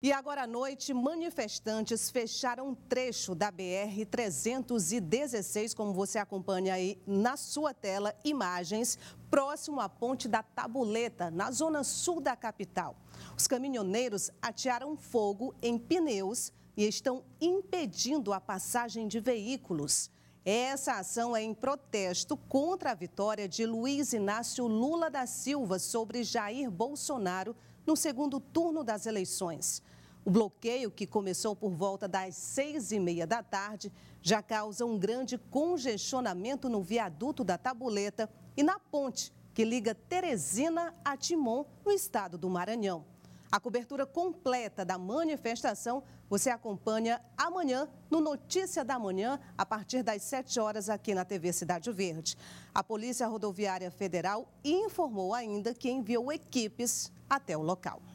E agora à noite, manifestantes fecharam um trecho da BR-316, como você acompanha aí na sua tela, imagens, próximo à ponte da Tabuleta, na zona sul da capital. Os caminhoneiros atearam fogo em pneus e estão impedindo a passagem de veículos. Essa ação é em protesto contra a vitória de Luiz Inácio Lula da Silva sobre Jair Bolsonaro no segundo turno das eleições. O bloqueio, que começou por volta das seis e meia da tarde, já causa um grande congestionamento no viaduto da Tabuleta e na ponte que liga Teresina a Timon, no estado do Maranhão. A cobertura completa da manifestação você acompanha amanhã no Notícia da Manhã, a partir das 7 horas aqui na TV Cidade Verde. A Polícia Rodoviária Federal informou ainda que enviou equipes até o local.